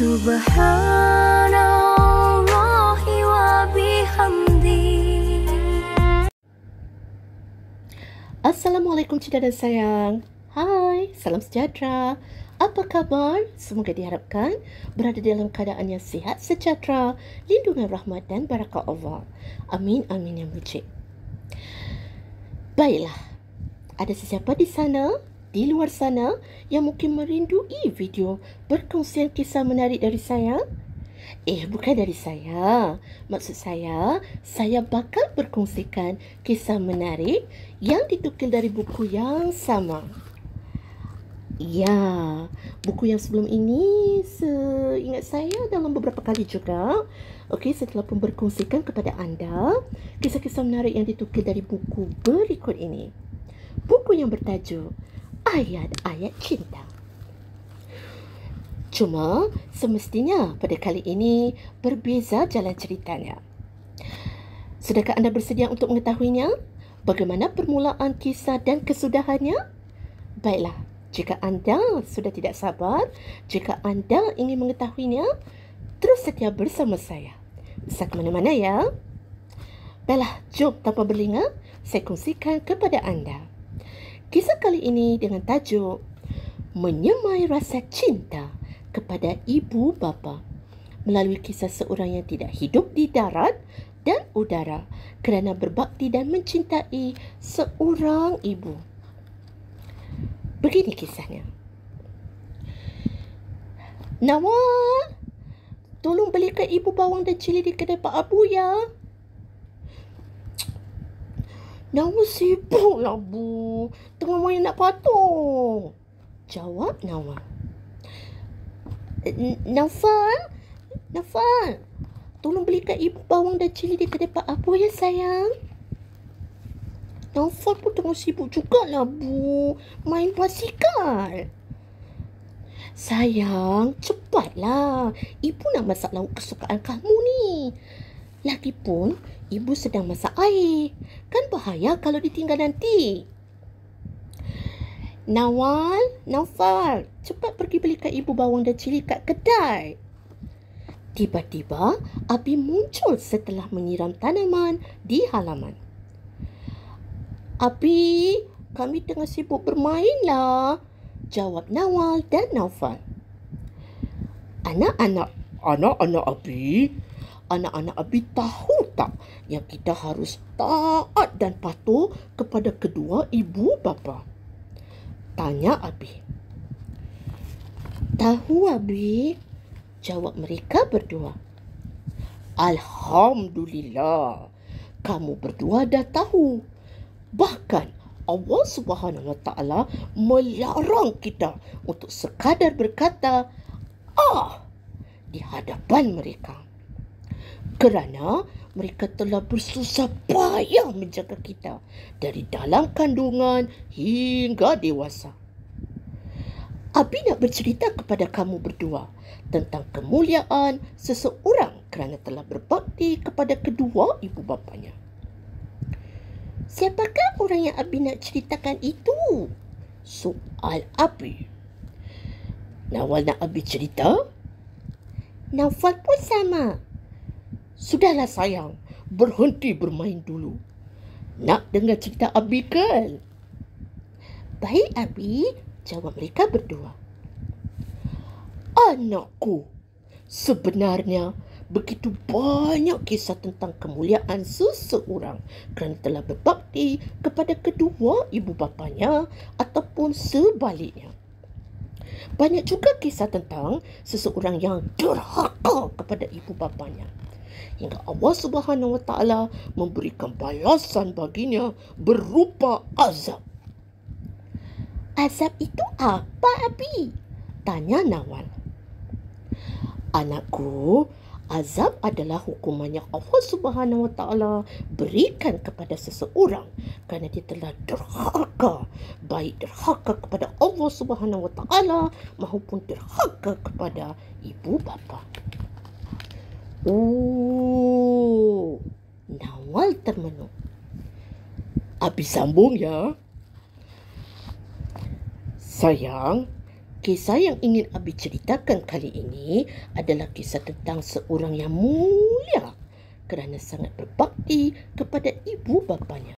Subhanallah wa bihamdi Assalamualaikum cinta dan sayang Hai, salam sejahtera Apa khabar? Semoga diharapkan berada dalam keadaan yang sihat sejahtera Lindungan rahmat dan barakah Allah Amin, amin yang mujib Baiklah, ada sesiapa di sana di luar sana yang mungkin merindui video berkongsian kisah menarik dari saya? Eh, bukan dari saya. Maksud saya, saya bakal berkongsikan kisah menarik yang ditukil dari buku yang sama. Ya, buku yang sebelum ini seingat saya dalam beberapa kali juga. Okey, setelah telah pun berkongsikan kepada anda kisah-kisah menarik yang ditukil dari buku berikut ini. Buku yang bertajuk ayat-ayat cinta. Cuma semestinya pada kali ini berbeza jalan ceritanya. Sudahkah anda bersedia untuk mengetahuinya? Bagaimana permulaan kisah dan kesudahannya? Baiklah, jika anda sudah tidak sabar, jika anda ingin mengetahuinya, terus setia bersama saya. Bisa ke mana-mana ya. Baiklah, jom tanpa berlingat, saya kongsikan kepada anda. Kisah kali ini dengan tajuk Menyemai rasa cinta kepada ibu bapa melalui kisah seorang yang tidak hidup di darat dan udara kerana berbakti dan mencintai seorang ibu. Begini kisahnya. Nawa, tolong belikan ibu bawang dan cili di kedai Pak Abu ya. Nawa lah Bu. Tengah main nak patung. Jawab Nawa. Nafa, Nafa, tolong beli belikan ibu bawang dan cili di kedai Pak Apo ya, sayang. Nafa pun tengah sibuk juga lah Bu. Main pasikal. Sayang, cepatlah. Ibu nak masak lauk kesukaan kamu ni. Lagipun, ibu sedang masak air. Kan bahaya kalau ditinggal nanti. Nawal, Nawfal, cepat pergi beli belikan ibu bawang dan cili kat kedai. Tiba-tiba, api muncul setelah menyiram tanaman di halaman. Api, kami tengah sibuk bermainlah. Jawab Nawal dan Nawfal. Anak-anak, anak-anak api, anak-anak Abi tahu tak yang kita harus taat dan patuh kepada kedua ibu bapa? Tanya Abi. Tahu Abi? Jawab mereka berdua. Alhamdulillah, kamu berdua dah tahu. Bahkan Allah Subhanahu Wa Taala melarang kita untuk sekadar berkata ah di hadapan mereka kerana mereka telah bersusah payah menjaga kita dari dalam kandungan hingga dewasa. Abi nak bercerita kepada kamu berdua tentang kemuliaan seseorang kerana telah berbakti kepada kedua ibu bapanya. Siapakah orang yang Abi nak ceritakan itu? Soal Abi. Nawal nak Abi cerita? Nawal pun sama. Sudahlah sayang, berhenti bermain dulu. Nak dengar cerita Abi kan? Baik Abi, jawab mereka berdua. Anakku, sebenarnya begitu banyak kisah tentang kemuliaan seseorang kerana telah berbakti kepada kedua ibu bapanya ataupun sebaliknya. Banyak juga kisah tentang seseorang yang durhaka kepada ibu bapanya hingga Allah Subhanahu Wa Taala memberikan balasan baginya berupa azab. Azab itu apa, Abi? Tanya Nawal. Anakku, azab adalah hukuman yang Allah Subhanahu Wa Taala berikan kepada seseorang kerana dia telah derhaka, baik derhaka kepada Allah Subhanahu Wa Taala maupun derhaka kepada ibu bapa. Oh, Nawal termenung. Abi sambung ya. Sayang, kisah yang ingin Abi ceritakan kali ini adalah kisah tentang seorang yang mulia kerana sangat berbakti kepada ibu bapanya.